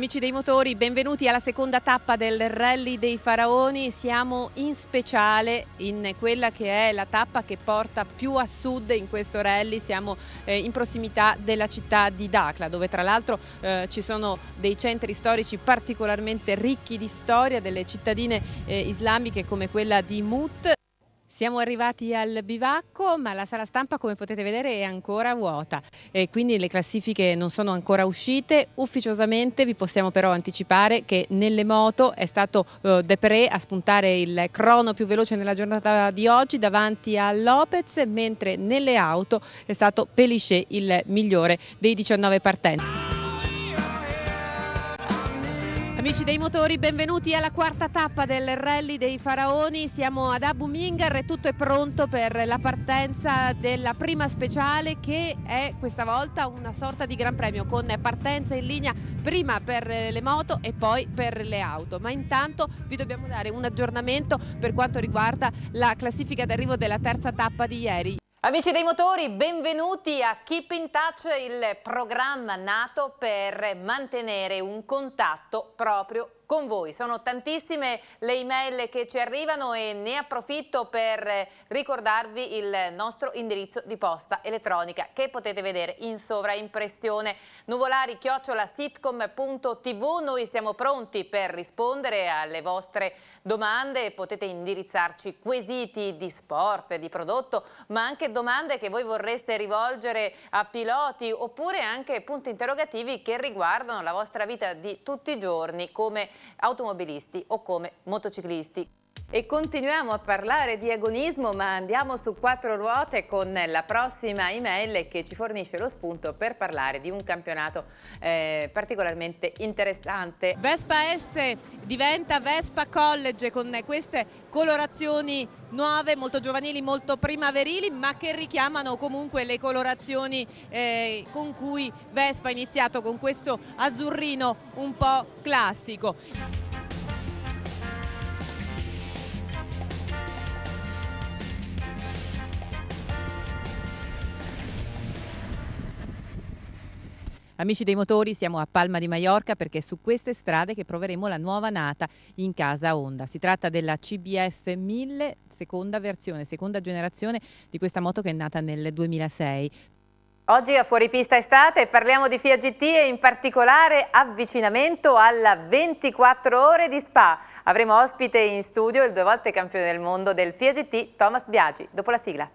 Amici dei motori, benvenuti alla seconda tappa del Rally dei Faraoni. Siamo in speciale in quella che è la tappa che porta più a sud in questo rally. Siamo eh, in prossimità della città di Dacla, dove tra l'altro eh, ci sono dei centri storici particolarmente ricchi di storia, delle cittadine eh, islamiche come quella di Mut. Siamo arrivati al bivacco, ma la sala stampa, come potete vedere, è ancora vuota e quindi le classifiche non sono ancora uscite. Ufficiosamente vi possiamo però anticipare che nelle moto è stato eh, Depre a spuntare il crono più veloce nella giornata di oggi davanti a Lopez, mentre nelle auto è stato Pelichet il migliore dei 19 partenti. Amici dei motori, benvenuti alla quarta tappa del Rally dei Faraoni. Siamo ad Abu Mingar e tutto è pronto per la partenza della prima speciale che è questa volta una sorta di gran premio con partenza in linea prima per le moto e poi per le auto. Ma intanto vi dobbiamo dare un aggiornamento per quanto riguarda la classifica d'arrivo della terza tappa di ieri. Amici dei motori, benvenuti a Keep in Touch, il programma nato per mantenere un contatto proprio con voi. Sono tantissime le email che ci arrivano e ne approfitto per ricordarvi il nostro indirizzo di posta elettronica che potete vedere in sovraimpressione nuvolari sitcom.tv. Noi siamo pronti per rispondere alle vostre domande, potete indirizzarci quesiti di sport, di prodotto, ma anche domande che voi vorreste rivolgere a piloti oppure anche punti interrogativi che riguardano la vostra vita di tutti i giorni come automobilisti o come motociclisti. E continuiamo a parlare di agonismo, ma andiamo su quattro ruote con la prossima email che ci fornisce lo spunto per parlare di un campionato eh, particolarmente interessante. Vespa S diventa Vespa College con queste colorazioni nuove, molto giovanili, molto primaverili, ma che richiamano comunque le colorazioni eh, con cui Vespa ha iniziato con questo azzurrino un po' classico. Amici dei motori, siamo a Palma di Maiorca perché è su queste strade che proveremo la nuova nata in casa Honda. Si tratta della CBF 1000, seconda versione, seconda generazione di questa moto che è nata nel 2006. Oggi a Fuoripista Estate parliamo di Fiat GT e in particolare avvicinamento alla 24 ore di Spa. Avremo ospite in studio il due volte campione del mondo del Fiat GT Thomas Biagi. Dopo la sigla.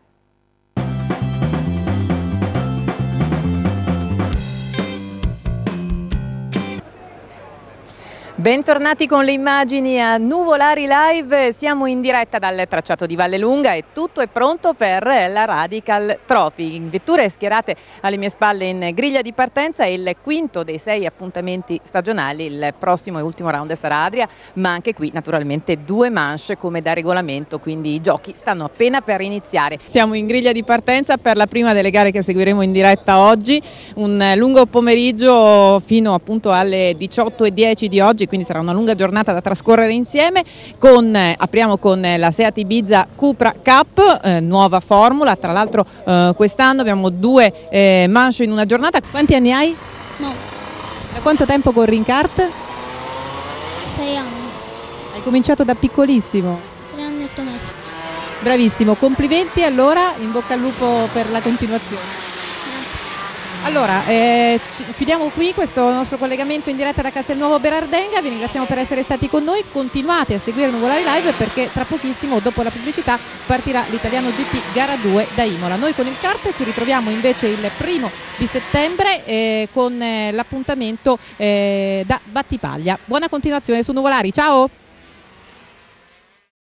Bentornati con le immagini a Nuvolari Live, siamo in diretta dal tracciato di Vallelunga e tutto è pronto per la Radical Trophy. In vetture schierate alle mie spalle in griglia di partenza il quinto dei sei appuntamenti stagionali, il prossimo e ultimo round sarà Adria, ma anche qui naturalmente due manche come da regolamento, quindi i giochi stanno appena per iniziare. Siamo in griglia di partenza per la prima delle gare che seguiremo in diretta oggi, un eh, lungo pomeriggio fino appunto alle 18.10 di oggi oggi, quindi sarà una lunga giornata da trascorrere insieme. Con, eh, apriamo con eh, la Seat Ibiza Cupra Cup, eh, nuova formula, tra l'altro eh, quest'anno abbiamo due eh, manche in una giornata. Quanti anni hai? No. Da quanto tempo corri in kart? Sei anni. Hai cominciato da piccolissimo? Tre anni e otto mesi. Bravissimo, complimenti allora, in bocca al lupo per la continuazione. Allora, eh, chiudiamo qui questo nostro collegamento in diretta da Castelnuovo Berardenga, vi ringraziamo per essere stati con noi, continuate a seguire Nuvolari Live perché tra pochissimo, dopo la pubblicità, partirà l'italiano GT Gara 2 da Imola. Noi con il kart ci ritroviamo invece il primo di settembre eh, con eh, l'appuntamento eh, da Battipaglia. Buona continuazione su Nuvolari, ciao!